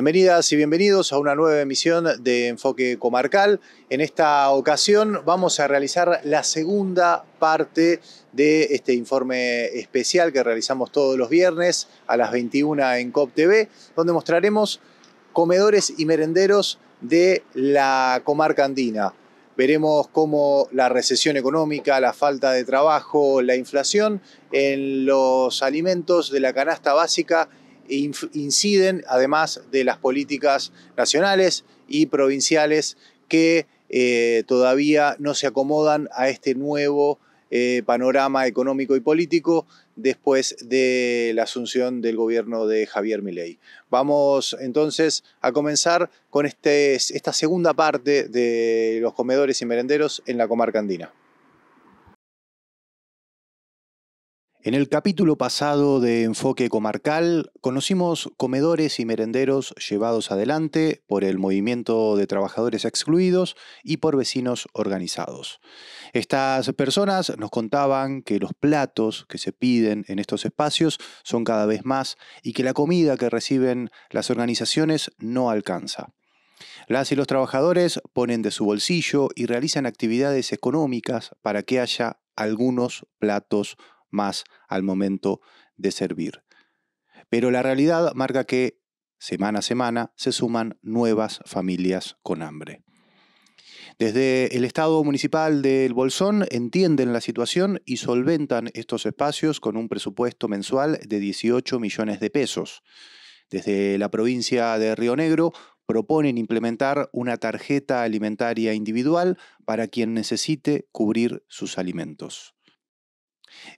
Bienvenidas y bienvenidos a una nueva emisión de Enfoque Comarcal. En esta ocasión vamos a realizar la segunda parte de este informe especial que realizamos todos los viernes a las 21 en COP TV, donde mostraremos comedores y merenderos de la comarca andina. Veremos cómo la recesión económica, la falta de trabajo, la inflación en los alimentos de la canasta básica e inciden además de las políticas nacionales y provinciales que eh, todavía no se acomodan a este nuevo eh, panorama económico y político después de la asunción del gobierno de Javier Milei. Vamos entonces a comenzar con este, esta segunda parte de los comedores y merenderos en la comarca andina. En el capítulo pasado de Enfoque Comarcal conocimos comedores y merenderos llevados adelante por el movimiento de trabajadores excluidos y por vecinos organizados. Estas personas nos contaban que los platos que se piden en estos espacios son cada vez más y que la comida que reciben las organizaciones no alcanza. Las y los trabajadores ponen de su bolsillo y realizan actividades económicas para que haya algunos platos más al momento de servir. Pero la realidad marca que semana a semana se suman nuevas familias con hambre. Desde el Estado Municipal del Bolsón entienden la situación y solventan estos espacios con un presupuesto mensual de 18 millones de pesos. Desde la provincia de Río Negro proponen implementar una tarjeta alimentaria individual para quien necesite cubrir sus alimentos.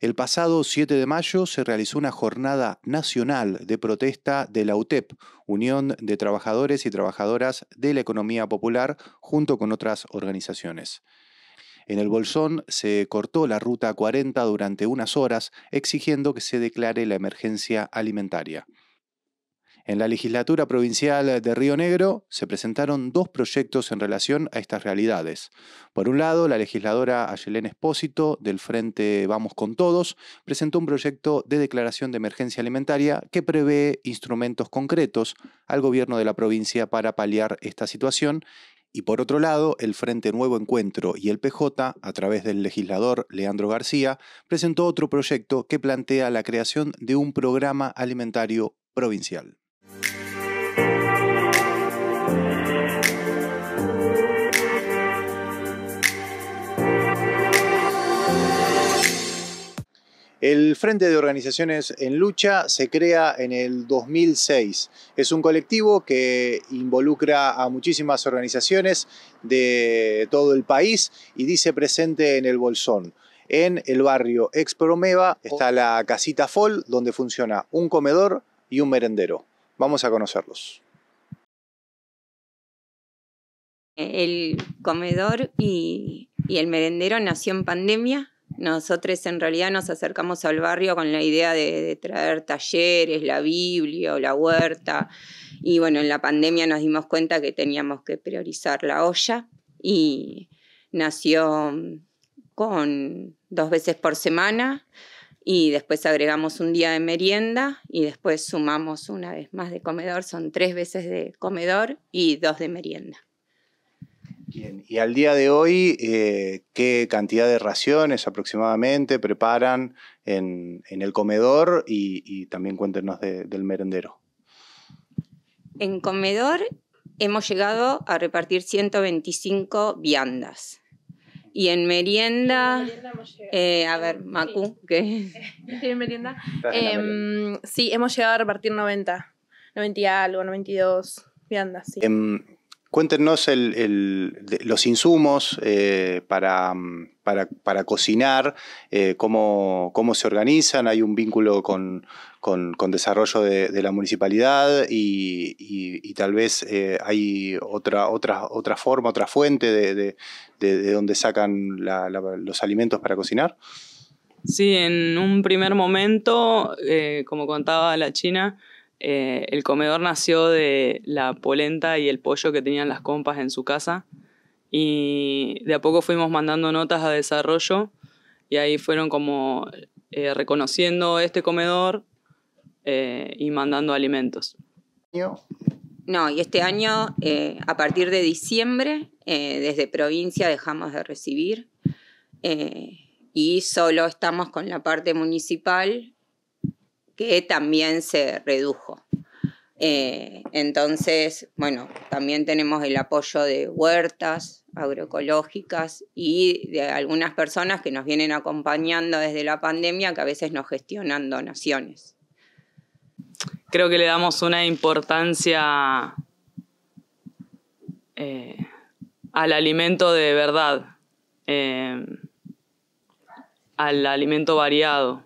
El pasado 7 de mayo se realizó una jornada nacional de protesta de la UTEP, Unión de Trabajadores y Trabajadoras de la Economía Popular, junto con otras organizaciones. En el Bolsón se cortó la ruta 40 durante unas horas, exigiendo que se declare la emergencia alimentaria. En la legislatura provincial de Río Negro se presentaron dos proyectos en relación a estas realidades. Por un lado, la legisladora Ayelén Espósito, del Frente Vamos con Todos, presentó un proyecto de declaración de emergencia alimentaria que prevé instrumentos concretos al gobierno de la provincia para paliar esta situación y por otro lado, el Frente Nuevo Encuentro y el PJ, a través del legislador Leandro García, presentó otro proyecto que plantea la creación de un programa alimentario provincial. El Frente de Organizaciones en Lucha se crea en el 2006. Es un colectivo que involucra a muchísimas organizaciones de todo el país y dice presente en el Bolsón. En el barrio Expromeva está la casita Fol, donde funciona un comedor y un merendero. Vamos a conocerlos. El comedor y, y el merendero nació en pandemia nosotros en realidad nos acercamos al barrio con la idea de, traer talleres, la Biblia o la huerta. Y bueno, en la pandemia nos dimos cuenta que teníamos que priorizar la olla y nació mm, con dos veces por semana y después agregamos un día de merienda y después sumamos una vez más de comedor. Son tres veces de comedor y dos de merienda y al día de hoy, eh, ¿qué cantidad de raciones aproximadamente preparan en, el comedor? Y, también cuéntenos del merendero. En comedor hemos llegado a repartir 125 viandas. Y en merienda, eh, a ver, Macu, ¿qué? ¿qué? en em, merienda. Sí, hemos llegado a repartir 90, 90 algo, 92 viandas. Sí. Em, Cuéntenos los insumos eh, para, cocinar, eh, cómo, se organizan, hay un vínculo con, con, desarrollo de, la municipalidad y, tal vez eh, hay otra, otra, forma, otra fuente de, de, donde sacan los alimentos para cocinar. Sí, en un primer momento, como contaba la China, eh, el comedor nació de la polenta y el pollo que tenían las compas en su casa y de a poco fuimos mandando notas a desarrollo y ahí fueron como eh, reconociendo este comedor eh, y mandando alimentos. No, y este año, a partir de diciembre, desde provincia dejamos de recibir y solo estamos con la parte municipal que también se redujo. Eh, entonces, bueno, también tenemos el apoyo de huertas agroecológicas y de algunas personas que nos vienen acompañando desde la pandemia que a veces nos gestionan donaciones. Creo que le damos una importancia eh, al alimento de verdad, eh, al alimento variado.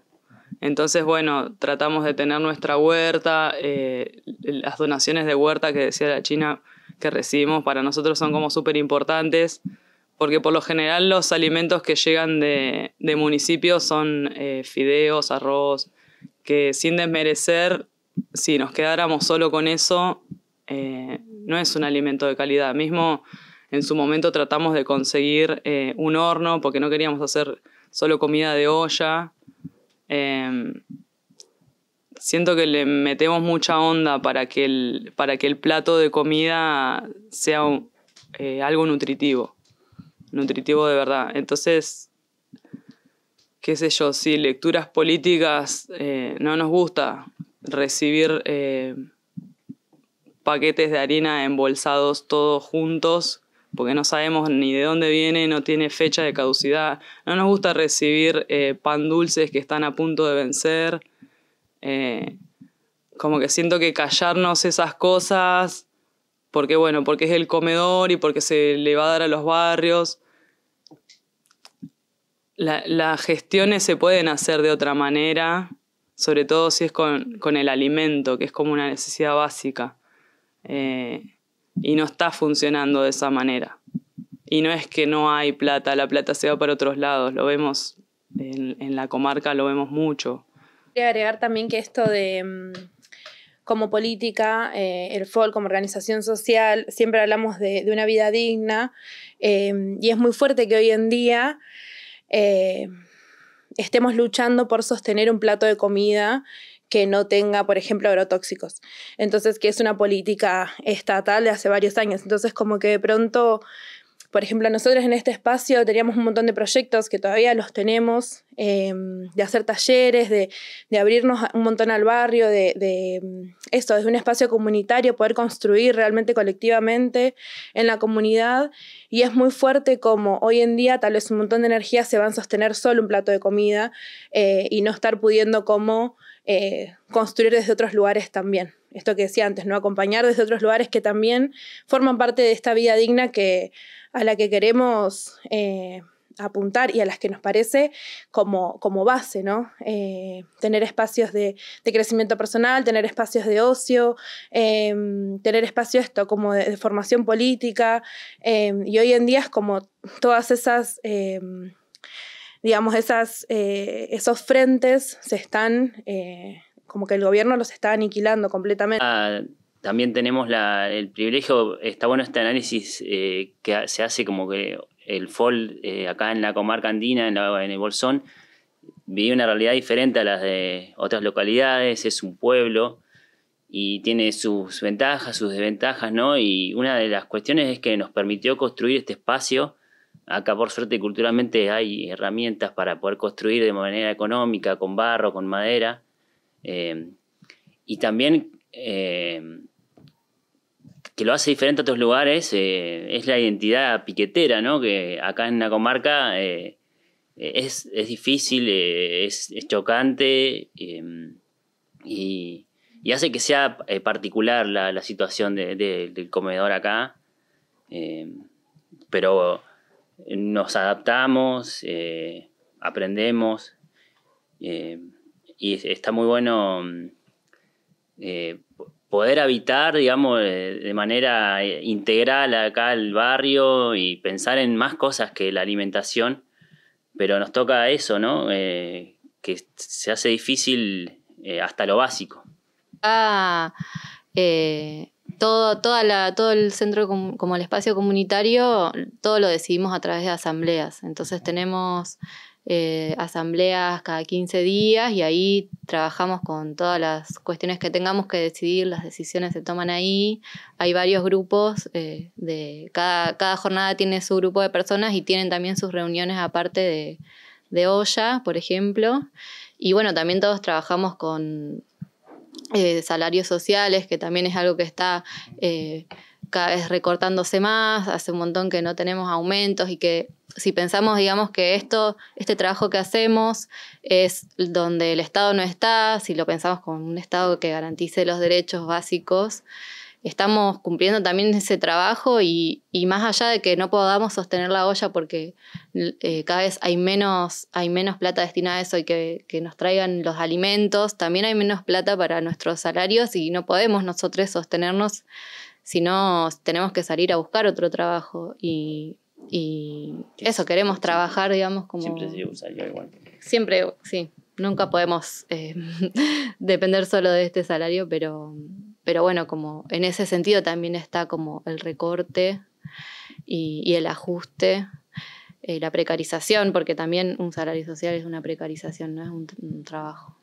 Entonces, bueno, tratamos de tener nuestra huerta, eh, las donaciones de huerta que decía la China que recibimos para nosotros son como súper importantes, porque por lo general los alimentos que llegan de, municipios son eh, fideos, arroz, que sin desmerecer, si nos quedáramos solo con eso, eh, no es un alimento de calidad. Mismo en su momento tratamos de conseguir un horno porque no queríamos hacer solo comida de olla Em, siento que le metemos mucha onda para que el, para que el plato de comida sea eh, algo nutritivo, nutritivo de verdad. Entonces, qué sé yo, si lecturas políticas eh, no nos gusta recibir eh, paquetes de harina embolsados todos juntos porque no sabemos ni de dónde viene, no tiene fecha de caducidad, no nos gusta recibir eh, pan dulces que están a punto de vencer. Eh, como que siento que callarnos esas cosas, porque bueno, porque es el comedor y porque se le va a dar a los barrios. las gestiones se pueden hacer de otra manera, sobre todo si es con, el alimento, que es como una necesidad básica. Eh, y no está funcionando de esa manera. Y no es que no hay plata, la plata se va para otros lados, lo vemos en, en la comarca, lo vemos mucho. Quiero agregar también que esto de mm, como política, eh, el FOL como organización social, siempre hablamos de, de una vida digna em, y es muy fuerte que hoy en día eh, estemos luchando por sostener un plato de comida que no tenga, por ejemplo, agrotóxicos. Entonces, que es una política estatal de hace varios años. Entonces, como que de pronto, por ejemplo, nosotros en este espacio teníamos un montón de proyectos que todavía los tenemos Em, de hacer talleres, de, de, abrirnos un montón al barrio, de, de em, esto, desde un espacio comunitario, poder construir realmente colectivamente en la comunidad. Y es muy fuerte como hoy en día tal vez un montón de energía se van a sostener solo un plato de comida eh, y no estar pudiendo como eh, construir desde otros lugares también. Esto que decía antes, ¿no? Acompañar desde otros lugares que también forman parte de esta vida digna que, a la que queremos eh, apuntar y a las que nos parece como, como base, ¿no? Eh, tener espacios de, crecimiento personal, tener espacios de ocio, em, tener espacios esto como de, formación política em, y hoy en día es como todas esas em, digamos, esas, eh, esos frentes se están, eh, como que el gobierno los está aniquilando completamente. Ah, también tenemos el privilegio, está bueno este análisis que se hace como que el FOL eh, acá en la comarca andina, en, el Bolsón, vive una realidad diferente a las de otras localidades, es un pueblo y tiene sus ventajas, sus desventajas, ¿no? Y una de las cuestiones es que nos permitió construir este espacio. Acá por suerte culturalmente hay herramientas para poder construir de manera económica, con barro, con madera. Eh, y también eh, que lo hace diferente a otros lugares eh, es la identidad piquetera, ¿no? Que acá en la comarca eh, es, difícil, eh, es, chocante em, y, hace que sea particular la, situación del comedor acá. Em, pero nos adaptamos, aprendemos em, y está muy bueno poder habitar, digamos, de manera eh, integral acá el barrio y pensar en más cosas que la alimentación, pero nos toca eso, ¿no? Eh, que se hace difícil eh, hasta lo básico. Ah, todo, toda la, todo el centro como el espacio comunitario, todo lo decidimos a través de asambleas, entonces tenemos... Eh, asambleas cada 15 días y ahí trabajamos con todas las cuestiones que tengamos que decidir, las decisiones se toman ahí. Hay varios grupos, eh, de cada, jornada tiene su grupo de personas y tienen también sus reuniones aparte de, olla, por ejemplo. Y bueno, también todos trabajamos con eh, salarios sociales, que también es algo que está cada vez recortándose más, hace un montón que no tenemos aumentos y que si pensamos, digamos, que esto, este trabajo que hacemos es donde el Estado no está, si lo pensamos como un Estado que garantice los derechos básicos, estamos cumpliendo también ese trabajo y, más allá de que no podamos sostener la olla porque eh, cada vez hay menos, hay menos plata destinada a eso y que nos traigan los alimentos, también hay menos plata para nuestros salarios y no podemos nosotros sostenernos si no, tenemos que salir a buscar otro trabajo y, eso, queremos trabajar, digamos, como... Siempre sí, nunca podemos eh, depender solo de este salario, pero, pero bueno, como en ese sentido también está como el recorte y, el ajuste. Eh, la precarización, porque también un salario social es una precarización, no es un trabajo.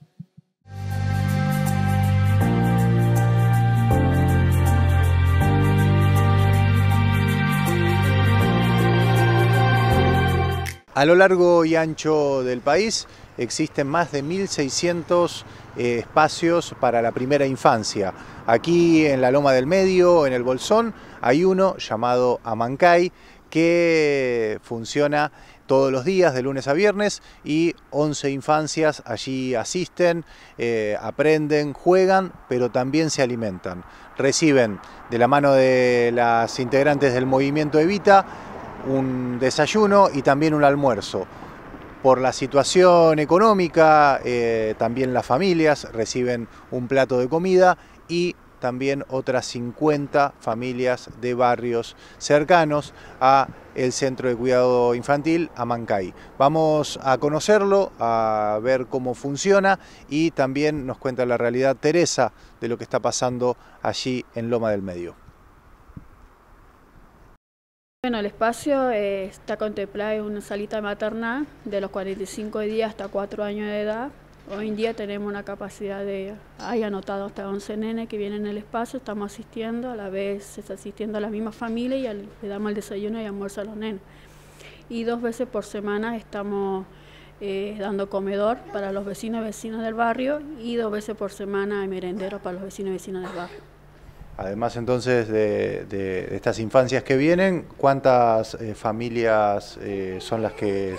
A lo largo y ancho del país existen más de 1.600 eh, espacios para la primera infancia. Aquí en la Loma del Medio, en el Bolsón, hay uno llamado Amancay que funciona todos los días, de lunes a viernes, y 11 infancias allí asisten, eh, aprenden, juegan, pero también se alimentan. Reciben de la mano de las integrantes del movimiento Evita un desayuno y también un almuerzo. Por la situación económica, eh, también las familias reciben un plato de comida y también otras 50 familias de barrios cercanos a el Centro de Cuidado Infantil, a Mancay. Vamos a conocerlo, a ver cómo funciona y también nos cuenta la realidad Teresa de lo que está pasando allí en Loma del Medio. Bueno, el espacio eh, está contemplado en una salita maternal de los 45 días hasta 4 años de edad. Hoy en día tenemos una capacidad de, hay anotado hasta 11 nenes que vienen en el espacio, estamos asistiendo, a la vez asistiendo a la misma familia y le damos el desayuno y almuerzo a los nenes. Y dos veces por semana estamos eh, dando comedor para los vecinos y vecinas del barrio y dos veces por semana merendero para los vecinos y vecinas del barrio. Además entonces de, estas infancias que vienen, ¿cuántas eh, familias eh, son las que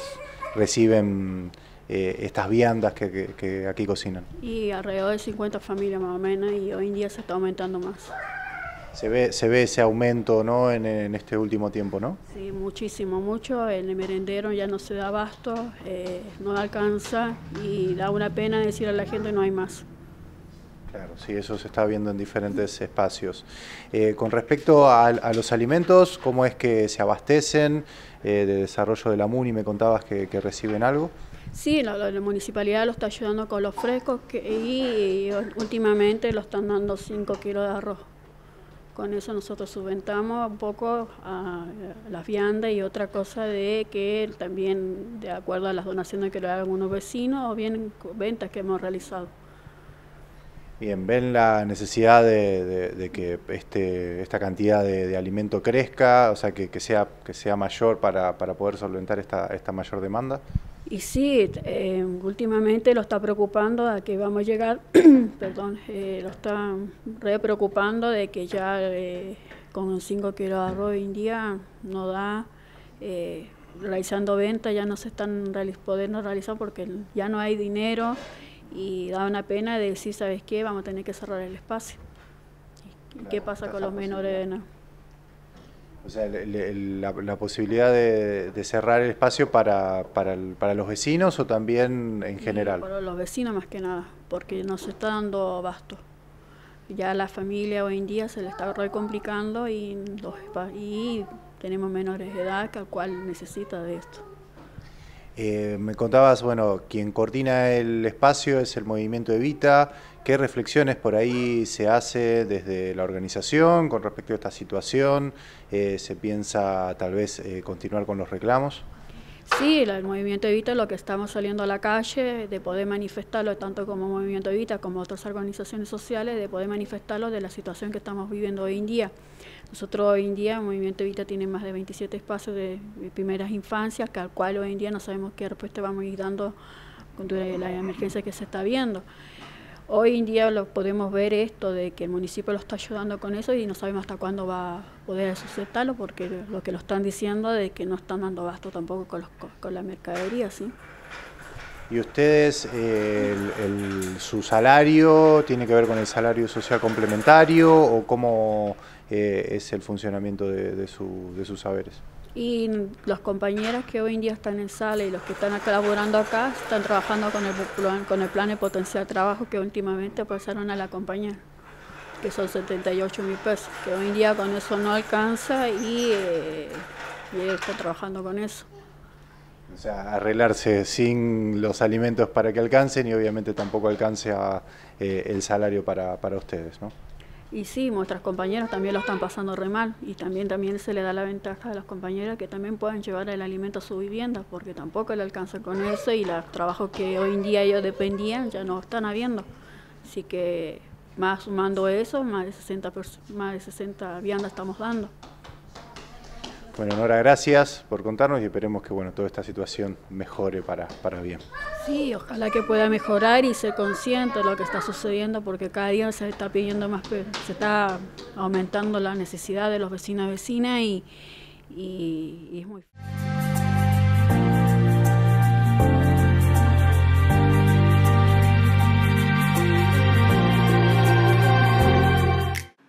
reciben eh, estas viandas que, aquí cocinan? Y alrededor de 50 familias más o menos y hoy en día se está aumentando más. Se ve, se ve ese aumento ¿no? en, este último tiempo, ¿no? Sí, muchísimo, mucho. El merendero ya no se da abasto, no alcanza y da una pena decir a la gente no hay más. Claro, sí, eso se está viendo en diferentes espacios. Eh, con respecto a, los alimentos, ¿cómo es que se abastecen eh, de desarrollo de la MUNI? ¿Me contabas que, reciben algo? Sí, la, municipalidad lo está ayudando con los frescos y, últimamente lo están dando 5 kilos de arroz. Con eso nosotros subventamos un poco las viandas y otra cosa de que también de acuerdo a las donaciones que le hagan unos vecinos o bien ventas que hemos realizado. Bien, ven la necesidad de, que este, esta cantidad de, alimento crezca, o sea, que, sea, que sea mayor para, para poder solventar esta, esta, mayor demanda. Y sí, em, últimamente lo está preocupando a que vamos a llegar, perdón, eh, lo está re preocupando de que ya eh, con 5 kilos de arroz hoy en día no da, eh, realizando ventas ya no se están realiz, podiendo realizar porque ya no hay dinero y da una pena de decir, ¿sabes qué? Vamos a tener que cerrar el espacio. qué pasa con los menores O sea, la, posibilidad de, cerrar el espacio para, para, los vecinos o también en general. para los vecinos más que nada, porque nos está dando abasto. Ya la familia hoy en día se le está complicando y, y tenemos menores de edad, que al cual necesita de esto. Eh, me contabas, bueno, quien coordina el espacio es el movimiento Evita. ¿Qué reflexiones por ahí se hace desde la organización con respecto a esta situación? Eh, ¿Se piensa tal vez eh, continuar con los reclamos? Sí, el movimiento Evita, lo que estamos saliendo a la calle, de poder manifestarlo, tanto como movimiento Evita como otras organizaciones sociales, de poder manifestarlo de la situación que estamos viviendo hoy en día. Nosotros hoy en día, Movimiento Evita tiene más de 27 espacios de primeras infancias, que al cual hoy en día no sabemos qué respuesta vamos a ir dando con la emergencia que se está viendo. Hoy en día lo podemos ver esto de que el municipio lo está ayudando con eso y no sabemos hasta cuándo va a poder aceptarlo porque lo que lo están diciendo de que no están dando gasto tampoco con, los, con la mercadería, ¿sí? ¿Y ustedes, eh, su salario tiene que ver con el salario social complementario o cómo eh, es el funcionamiento de, de sus saberes? y los compañeros que hoy en día están en sala y los que están colaborando acá están trabajando con el plan, con el plan de potencial trabajo que últimamente pasaron a la compañía, que son 78 mil pesos, que hoy en día con eso no alcanza y, eh, está trabajando con eso. O sea, arreglarse sin los alimentos para que alcancen y obviamente tampoco alcance eh, el salario para, para ustedes, ¿no? Y sí, nuestras compañeras también lo están pasando re mal y también, también se le da la ventaja a las compañeras que también puedan llevar el alimento a su vivienda porque tampoco le alcanza con eso y los trabajos que hoy en día ellos dependían ya no están habiendo. Así que más sumando eso, más de 60, más de 60 viandas estamos dando. Bueno, Nora, gracias por contarnos y esperemos que bueno, toda esta situación mejore para, para bien. Sí, ojalá que pueda mejorar y ser consciente de lo que está sucediendo porque cada día se está pidiendo más, se está aumentando la necesidad de los vecinos y vecinas y, y, y es muy...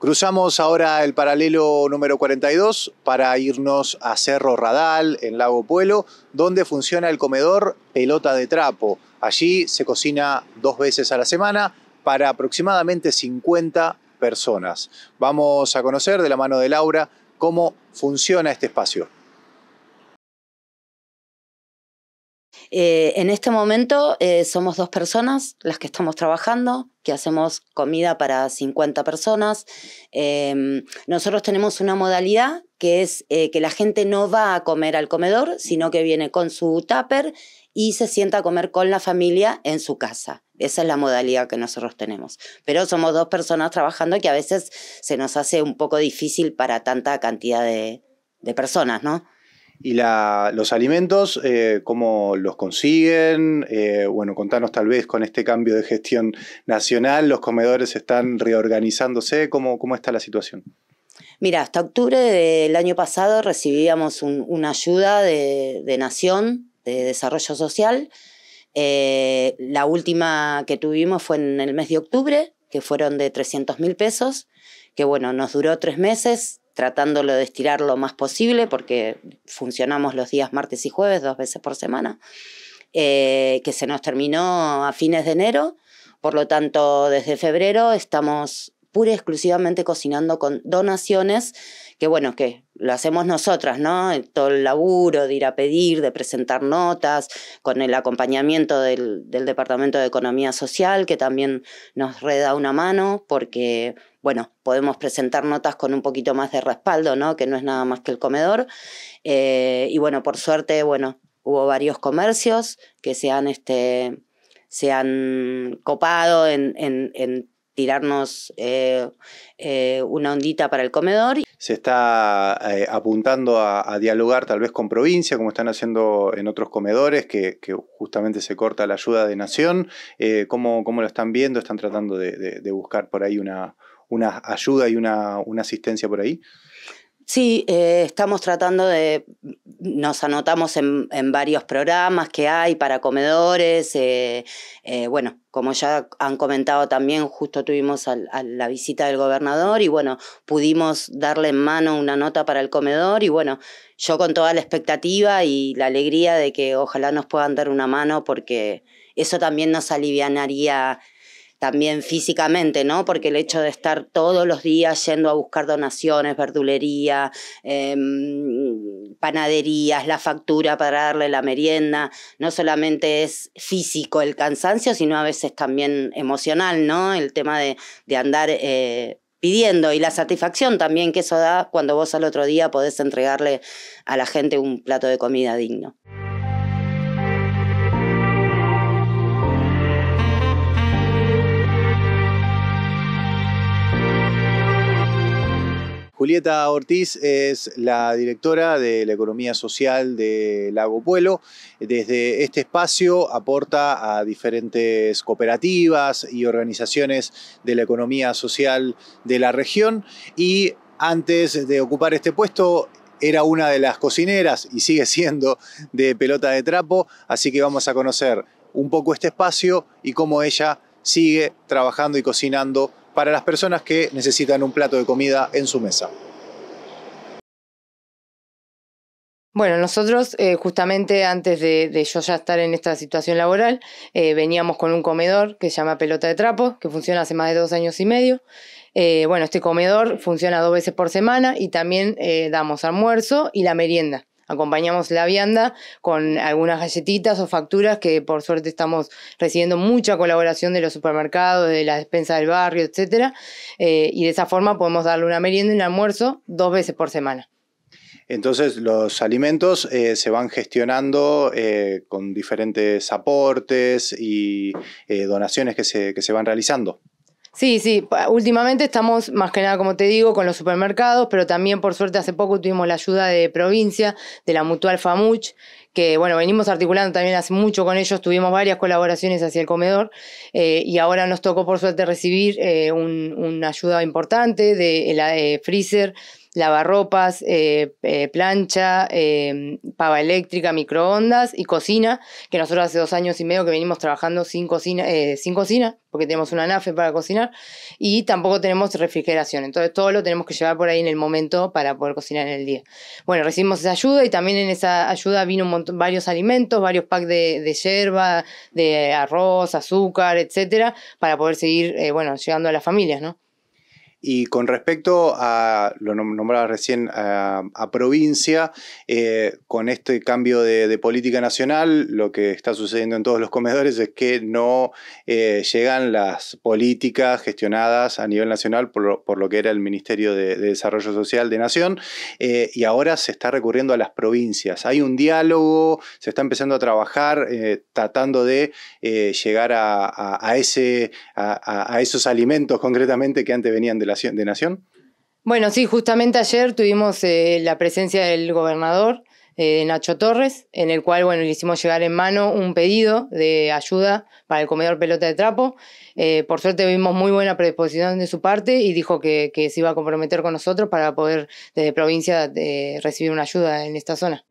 Cruzamos ahora el paralelo número 42 para irnos a Cerro Radal, en Lago Puelo, donde funciona el comedor Pelota de Trapo. Allí se cocina dos veces a la semana para aproximadamente 50 personas. Vamos a conocer de la mano de Laura cómo funciona este espacio. Eh, en este momento eh, somos dos personas las que estamos trabajando, que hacemos comida para 50 personas. Em, nosotros tenemos una modalidad que es eh, que la gente no va a comer al comedor, sino que viene con su tupper y se sienta a comer con la familia en su casa. Esa es la modalidad que nosotros tenemos. Pero somos dos personas trabajando que a veces se nos hace un poco difícil para tanta cantidad de, de personas, ¿no? ¿Y los alimentos, eh, cómo los consiguen? Eh, bueno, contanos tal vez con este cambio de gestión nacional, los comedores están reorganizándose, ¿cómo, cómo está la situación? Mira, hasta octubre del año pasado recibíamos una ayuda de, Nación, de Desarrollo Social. Eh, la última que tuvimos fue en el mes de octubre, que fueron de 300 mil pesos, que bueno, nos duró tres meses, tratándolo de estirar lo más posible, porque funcionamos los días martes y jueves, dos veces por semana, eh, que se nos terminó a fines de enero. Por lo tanto, desde febrero estamos pura y exclusivamente cocinando con donaciones que bueno, que lo hacemos nosotras, ¿no? Todo el laburo de ir a pedir, de presentar notas, con el acompañamiento del, Departamento de Economía Social, que también nos reda una mano, porque, bueno, podemos presentar notas con un poquito más de respaldo, ¿no? Que no es nada más que el comedor. Eh, y bueno, por suerte, bueno, hubo varios comercios que se han, este, se han copado en, en tirarnos eh, eh, una ondita para el comedor. Se está eh, apuntando a, dialogar tal vez con provincia, como están haciendo en otros comedores, que, justamente se corta la ayuda de Nación. ¿cómo, lo están viendo? ¿Están tratando de, buscar por ahí una, ayuda y una, una asistencia por ahí? Sí, eh, estamos tratando de, nos anotamos en, varios programas que hay para comedores, eh, eh, bueno, como ya han comentado también, justo tuvimos la visita del gobernador y bueno, pudimos darle en mano una nota para el comedor y bueno, yo con toda la expectativa y la alegría de que ojalá nos puedan dar una mano porque eso también nos alivianaría también físicamente, ¿no? Porque el hecho de estar todos los días yendo a buscar donaciones, verdulería, em, panaderías, la factura para darle la merienda, no solamente es físico el cansancio, sino a veces también emocional, ¿no? El tema de, de andar... Eh, pidiendo y la satisfacción también que eso da cuando vos al otro día podés entregarle a la gente un plato de comida digno. Julieta Ortiz es la directora de la economía social de Lago Pueblo. Desde este espacio aporta a diferentes cooperativas y organizaciones de la economía social de la región y antes de ocupar este puesto era una de las cocineras y sigue siendo de pelota de trapo, así que vamos a conocer un poco este espacio y cómo ella sigue trabajando y cocinando para las personas que necesitan un plato de comida en su mesa. Bueno, nosotros eh, justamente antes de, yo ya estar en esta situación laboral, eh, veníamos con un comedor que se llama Pelota de Trapo, que funciona hace más de dos años y medio. Eh, bueno, este comedor funciona dos veces por semana y también damos almuerzo y la merienda acompañamos la vianda con algunas galletitas o facturas que por suerte estamos recibiendo mucha colaboración de los supermercados, de la despensa del barrio, etcétera, eh, y de esa forma podemos darle una merienda y un almuerzo dos veces por semana. Entonces los alimentos eh, se van gestionando eh, con diferentes aportes y donaciones que se van realizando. Sí, sí, últimamente estamos más que nada, como te digo, con los supermercados, pero también por suerte hace poco tuvimos la ayuda de provincia, de la mutual FAMUCH, que bueno, venimos articulando también hace mucho con ellos, tuvimos varias colaboraciones hacia el comedor eh, y ahora nos tocó por suerte recibir eh, una ayuda importante de la de Freezer lavarropas, eh, eh, plancha, eh, pava eléctrica, microondas y cocina, que nosotros hace dos años y medio que venimos trabajando sin cocina, sin cocina porque tenemos una nafe para cocinar y tampoco tenemos refrigeración. Entonces todo lo tenemos que llevar por ahí en el momento para poder cocinar en el día. Bueno, recibimos esa ayuda y también en esa ayuda vino un montón, varios alimentos, varios packs de, de yerba, de arroz, azúcar, etcétera, para poder seguir, bueno, llegando a las familias, ¿no? Y con respecto a, lo nombraba recién, a, provincia, eh, con este cambio de, política nacional, lo que está sucediendo en todos los comedores es que no eh, llegan las políticas gestionadas a nivel nacional por lo, que era el Ministerio de, Desarrollo Social de Nación, eh, y ahora se está recurriendo a las provincias. Hay un diálogo, se está empezando a trabajar tratando de llegar a, ese, a esos alimentos concretamente que antes venían de la bueno, sí, justamente ayer tuvimos eh, la presencia del gobernador eh, Nacho Torres, en el cual bueno, le hicimos llegar en mano un pedido de ayuda para el comedor pelota de trapo. Eh, por suerte vimos muy buena predisposición de su parte y dijo que, que se iba a comprometer con nosotros para poder desde provincia recibir una ayuda en esta zona.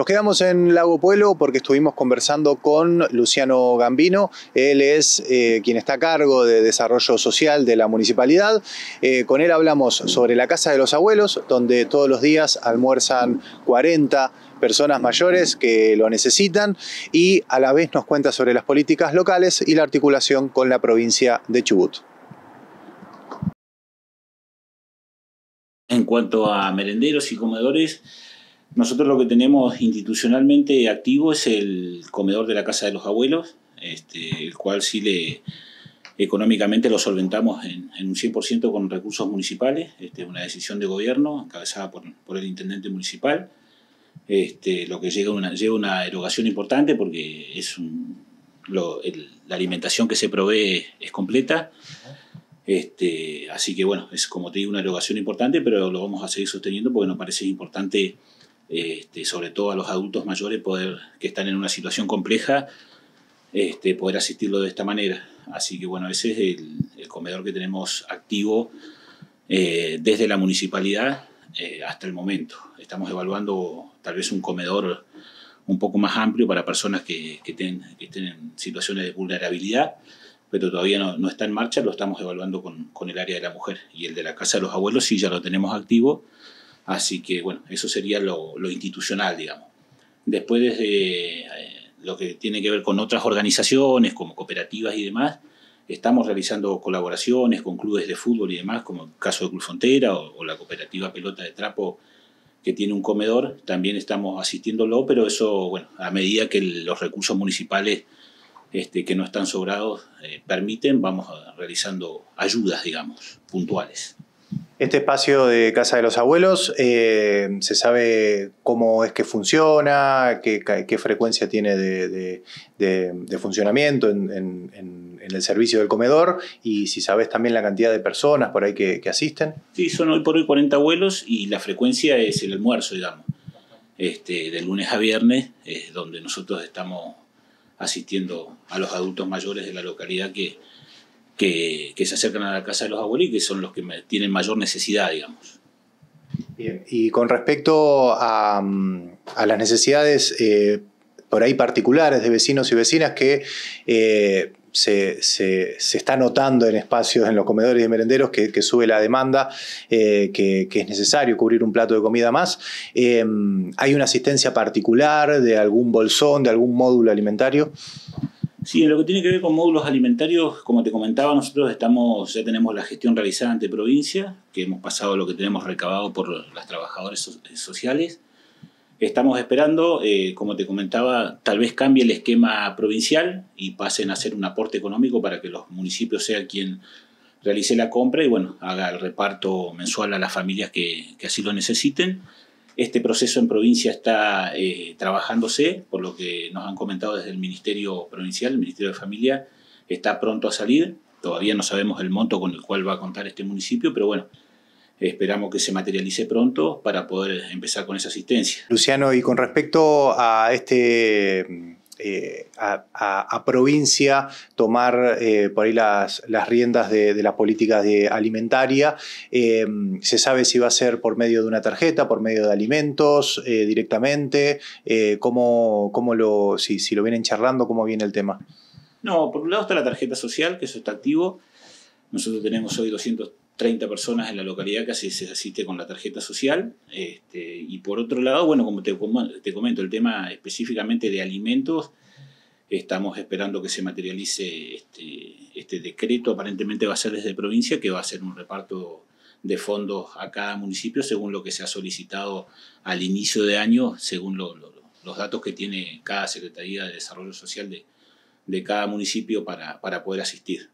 Nos quedamos en Lago Pueblo porque estuvimos conversando con Luciano Gambino. Él es eh, quien está a cargo de desarrollo social de la municipalidad. Eh, con él hablamos sobre la Casa de los Abuelos, donde todos los días almuerzan 40 personas mayores que lo necesitan y a la vez nos cuenta sobre las políticas locales y la articulación con la provincia de Chubut. En cuanto a merenderos y comedores, nosotros lo que tenemos institucionalmente activo es el comedor de la casa de los abuelos, este, el cual sí le económicamente lo solventamos en, un 100% con recursos municipales, este, una decisión de gobierno encabezada por, por el intendente municipal, este, lo que llega una, lleva una erogación importante porque es la alimentación que se provee es completa. Este, así que bueno, es como te digo una erogación importante, pero lo vamos a seguir sosteniendo porque nos parece importante este, sobre todo a los adultos mayores poder, que están en una situación compleja, este, poder asistirlo de esta manera. Así que bueno, ese es el, comedor que tenemos activo eh, desde la municipalidad eh, hasta el momento. Estamos evaluando tal vez un comedor un poco más amplio para personas que, que, estén en situaciones de vulnerabilidad, pero todavía no, está en marcha, lo estamos evaluando con, con el área de la mujer y el de la casa de los abuelos sí ya lo tenemos activo Así que, bueno, eso sería lo, institucional, digamos. Después, de eh, lo que tiene que ver con otras organizaciones, como cooperativas y demás, estamos realizando colaboraciones con clubes de fútbol y demás, como el caso de Club Frontera o, la cooperativa Pelota de Trapo, que tiene un comedor, también estamos asistiéndolo, pero eso, bueno, a medida que los recursos municipales este, que no están sobrados eh, permiten, vamos realizando ayudas, digamos, puntuales. Este espacio de Casa de los Abuelos, eh, ¿se sabe cómo es que funciona? ¿Qué, frecuencia tiene de, funcionamiento en, el servicio del comedor? Y si sabes también la cantidad de personas por ahí que, asisten. Sí, son hoy por hoy 40 abuelos y la frecuencia es el almuerzo, digamos. Este, de lunes a viernes es donde nosotros estamos asistiendo a los adultos mayores de la localidad que, que, se acercan a la casa de los abuelitos, que son los que tienen mayor necesidad, digamos. Bien, y con respecto a, las necesidades eh, por ahí particulares de vecinos y vecinas que... Eh, se, se, está notando en espacios, en los comedores y merenderos, que, sube la demanda, eh, que, es necesario cubrir un plato de comida más. ¿Hay una asistencia particular de algún bolsón, de algún módulo alimentario? Sí, en lo que tiene que ver con módulos alimentarios, como te comentaba, nosotros estamos, ya tenemos la gestión realizada ante provincia, que hemos pasado lo que tenemos recabado por las trabajadoras eh, sociales. Estamos esperando, eh, como te comentaba, tal vez cambie el esquema provincial y pasen a hacer un aporte económico para que los municipios sea quien realice la compra y bueno, haga el reparto mensual a las familias que, que así lo necesiten. Este proceso en provincia está eh, trabajándose, por lo que nos han comentado desde el Ministerio Provincial, el Ministerio de Familia, está pronto a salir. Todavía no sabemos el monto con el cual va a contar este municipio, pero bueno, esperamos que se materialice pronto para poder empezar con esa asistencia. Luciano, y con respecto a este eh, a, provincia tomar eh, por ahí las, riendas de, las políticas de alimentaria. Em, se sabe si va a ser por medio de una tarjeta, por medio de alimentos eh, directamente, cómo, cómo, lo, si, si lo vienen charlando, cómo viene el tema. No, por un lado está la tarjeta social, que eso está activo. Nosotros tenemos hoy 200 30 personas en la localidad que se, asiste con la tarjeta social. Este, y por otro lado, bueno, como te, comento, el tema específicamente de alimentos, estamos esperando que se materialice este, este, decreto, aparentemente va a ser desde provincia, que va a ser un reparto de fondos a cada municipio según lo que se ha solicitado al inicio de año, según los datos que tiene cada Secretaría de Desarrollo Social de, cada municipio para, poder asistir.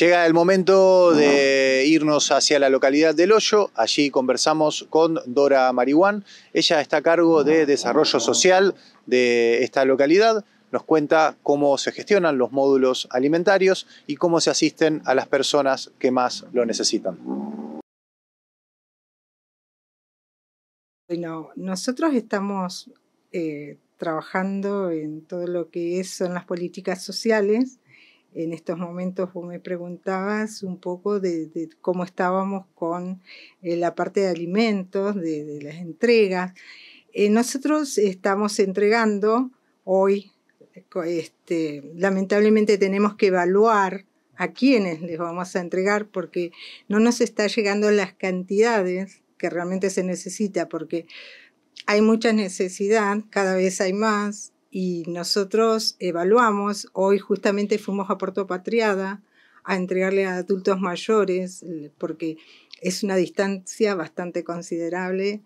Llega el momento de irnos hacia la localidad del Hoyo. Allí conversamos con Dora Marihuán. Ella está a cargo de desarrollo social de esta localidad. Nos cuenta cómo se gestionan los módulos alimentarios y cómo se asisten a las personas que más lo necesitan. Bueno, nosotros estamos eh, trabajando en todo lo que son las políticas sociales en estos momentos vos me preguntabas un poco de, cómo estábamos con eh, la parte de alimentos, de, las entregas. Eh, nosotros estamos entregando hoy, este, lamentablemente tenemos que evaluar a quiénes les vamos a entregar porque no nos está llegando las cantidades que realmente se necesita porque hay mucha necesidad, cada vez hay más, y nosotros evaluamos, hoy justamente fuimos a Puerto Patriada a entregarle a adultos mayores, eh, porque es una distancia bastante considerable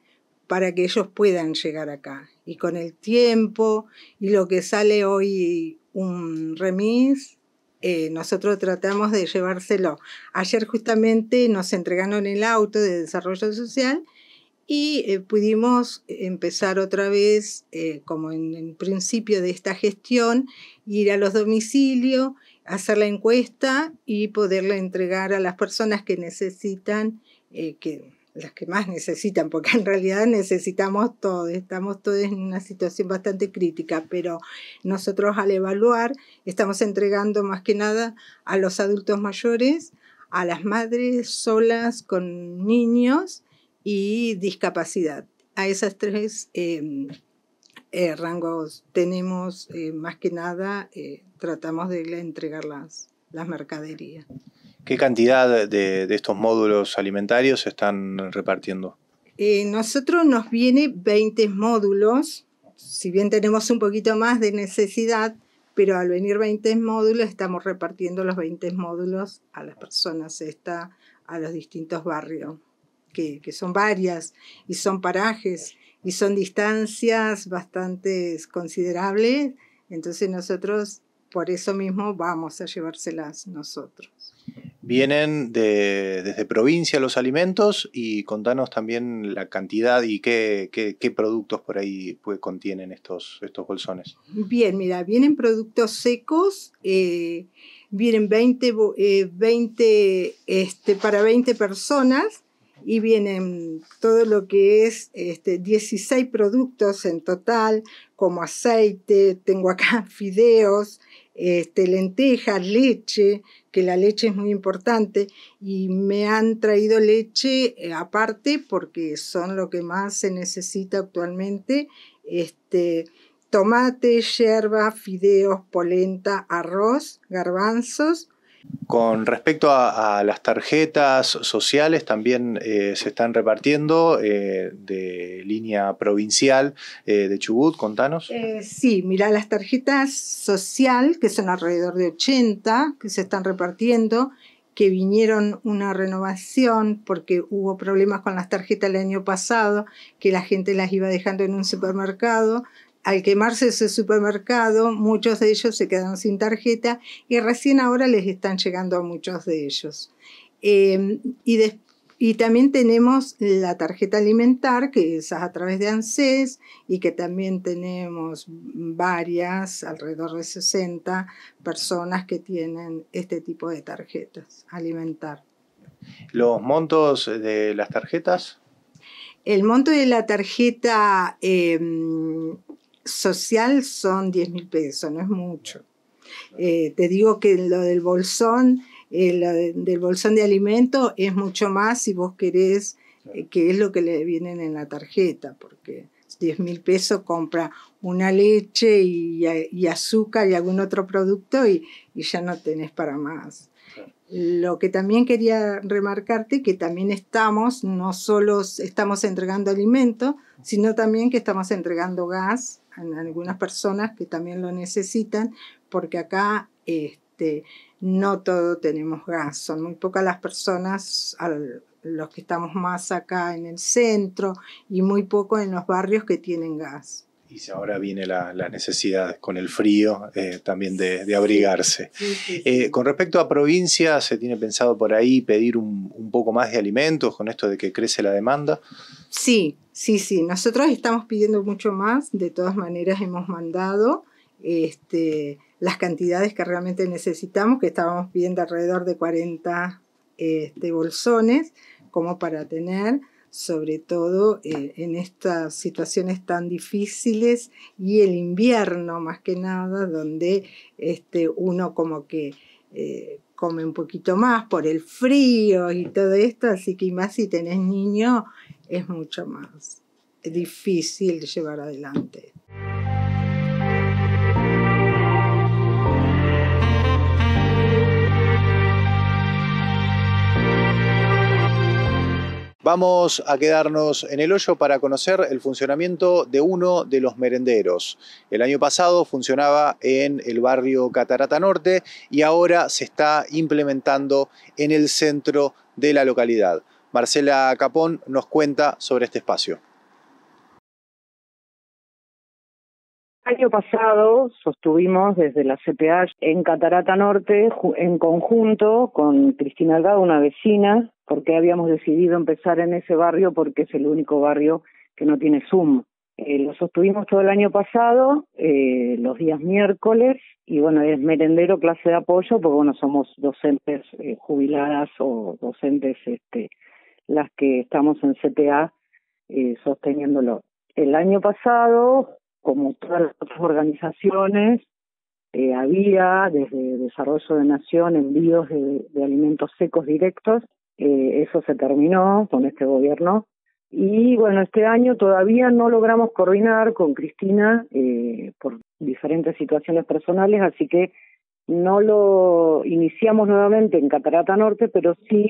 para que ellos puedan llegar acá. Y con el tiempo y lo que sale hoy un remis, eh, nosotros tratamos de llevárselo. Ayer justamente nos entregaron el auto de desarrollo social y eh, pudimos empezar otra vez, eh, como en, el principio de esta gestión, ir a los domicilios, hacer la encuesta y poderla entregar a las personas que necesitan, eh, que, las que más necesitan, porque en realidad necesitamos todos, estamos todos en una situación bastante crítica, pero nosotros al evaluar estamos entregando más que nada a los adultos mayores, a las madres solas con niños, y discapacidad. A esas tres em, eh, rangos tenemos eh, más que nada, eh, tratamos de entregar las, mercaderías. ¿Qué cantidad de, estos módulos alimentarios se están repartiendo? nosotros nos viene 20 módulos, si bien tenemos un poquito más de necesidad, pero al venir 20 módulos estamos repartiendo los 20 módulos a las personas, esta, a los distintos barrios que, son varias y son parajes y son distancias bastante considerables, entonces nosotros por eso mismo vamos a llevárselas nosotros. Vienen desde provincia los alimentos y contanos también la cantidad y qué, qué, productos por ahí pues, contienen estos, estos bolsones. Bien, mira, vienen productos secos, eh, vienen 20, 20 eh, este, para 20 personas y vienen todo lo que es 16 este, productos en total, como aceite, tengo acá fideos, este, lentejas, leche, que la leche es muy importante, y me han traído leche eh, aparte porque son lo que más se necesita actualmente, este, tomate, yerba, fideos, polenta, arroz, garbanzos, con respecto a, las tarjetas sociales, también eh, se están repartiendo eh, de línea provincial eh, de Chubut, contanos. sí, mira, las tarjetas social, que son alrededor de 80, que se están repartiendo, que vinieron una renovación porque hubo problemas con las tarjetas el año pasado, que la gente las iba dejando en un supermercado, al quemarse ese supermercado, muchos de ellos se quedan sin tarjeta y recién ahora les están llegando a muchos de ellos. Em, y, y, también tenemos la tarjeta alimentar, que es a través de ANSES, y que también tenemos varias, alrededor de 60 personas que tienen este tipo de tarjetas alimentar. ¿Los montos de las tarjetas? El monto de la tarjeta eh, social son 10 mil pesos, no es mucho. Eh, te digo que lo del bolsón, eh, de, del bolsón de alimentos es mucho más si vos querés, eh, que es lo que le vienen en la tarjeta, porque 10 mil pesos compra una leche y, azúcar y algún otro producto y ya no tenés para más. Lo que también quería remarcarte que también estamos, no solo estamos entregando alimento, sino también que estamos entregando gas a algunas personas que también lo necesitan, porque acá este, no todo tenemos gas, son muy pocas las personas los que estamos más acá en el centro y muy poco en los barrios que tienen gas. Y ahora viene la, necesidad con el frío eh, también de, abrigarse. Eh, con respecto a provincias, ¿se tiene pensado por ahí pedir un, poco más de alimentos con esto de que crece la demanda? Sí, sí, sí. Nosotros estamos pidiendo mucho más. De todas maneras, hemos mandado este, las cantidades que realmente necesitamos, que estábamos pidiendo alrededor de 40 este, bolsones como para tener sobre todo eh, en estas situaciones tan difíciles y el invierno más que nada, donde este, uno como que eh, come un poquito más por el frío y todo esto, así que más si tenés niño es mucho más difícil de llevar adelante. Vamos a quedarnos en el hoyo para conocer el funcionamiento de uno de los merenderos. El año pasado funcionaba en el barrio Catarata Norte y ahora se está implementando en el centro de la localidad. Marcela Capón nos cuenta sobre este espacio. El año pasado sostuvimos desde la CPH en Catarata Norte en conjunto con Cristina Algado, una vecina porque habíamos decidido empezar en ese barrio, porque es el único barrio que no tiene Zoom. Eh, lo sostuvimos todo el año pasado, eh, los días miércoles, y bueno, es merendero, clase de apoyo, porque bueno, somos docentes eh, jubiladas o docentes este, las que estamos en CTA sosteniéndolo. El año pasado, como todas las otras organizaciones, había desde Desarrollo de Nación envíos de alimentos secos directos eh, eso se terminó con este gobierno. Y bueno, este año todavía no logramos coordinar con Cristina eh, por diferentes situaciones personales, así que no lo iniciamos nuevamente en Catarata Norte, pero sí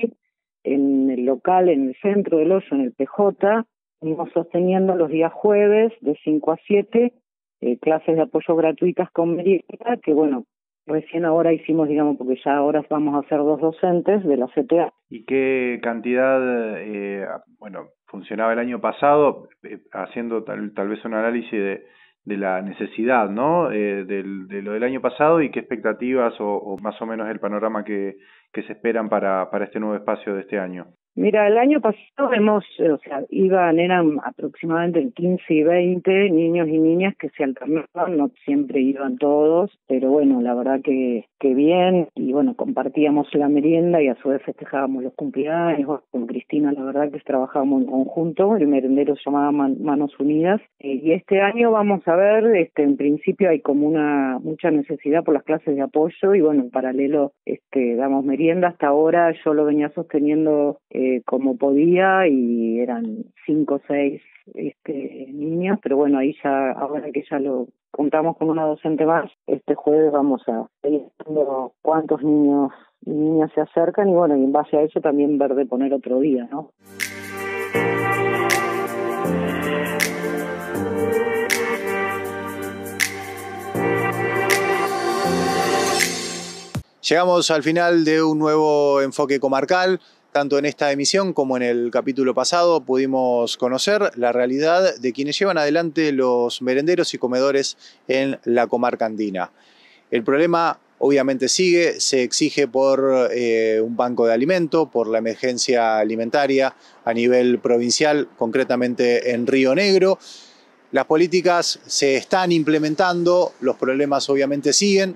en el local, en el centro del hoyo, en el PJ, fuimos sosteniendo los días jueves de 5 a 7 eh, clases de apoyo gratuitas con merienda, que bueno, Recién ahora hicimos, digamos, porque ya ahora vamos a ser dos docentes de la CTA. ¿Y qué cantidad, eh, bueno, funcionaba el año pasado, eh, haciendo tal, tal vez un análisis de, la necesidad, ¿no? Eh, de lo del año pasado y qué expectativas o, más o menos el panorama que, que se esperan para, para este nuevo espacio de este año. Mira, el año pasado hemos, eh, o sea, iban, eran aproximadamente el 15 y 20 niños y niñas que se alternaban, no siempre iban todos, pero bueno, la verdad que, que bien, y bueno, compartíamos la merienda y a su vez festejábamos los cumpleaños, con Cristina la verdad que trabajábamos en conjunto, el merendero se llamaba Manos Unidas, eh, y este año vamos a ver, este, en principio hay como una mucha necesidad por las clases de apoyo, y bueno, en paralelo este, damos merienda, hasta ahora yo lo venía sosteniendo... Eh, eh, como podía y eran cinco o seis este, niñas, pero bueno, ahí ya, ahora que ya lo contamos con una docente más, este jueves vamos a ir cuántos niños y niñas se acercan y bueno, y en base a eso también ver de poner otro día, ¿no? Llegamos al final de un nuevo enfoque comarcal. Tanto en esta emisión como en el capítulo pasado pudimos conocer la realidad de quienes llevan adelante los merenderos y comedores en la comarca andina. El problema obviamente sigue, se exige por eh, un banco de alimento, por la emergencia alimentaria a nivel provincial, concretamente en Río Negro. Las políticas se están implementando, los problemas obviamente siguen.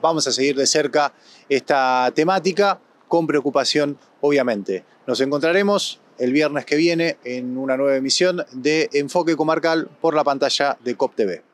Vamos a seguir de cerca esta temática con preocupación, obviamente. Nos encontraremos el viernes que viene en una nueva emisión de Enfoque Comarcal por la pantalla de COP TV.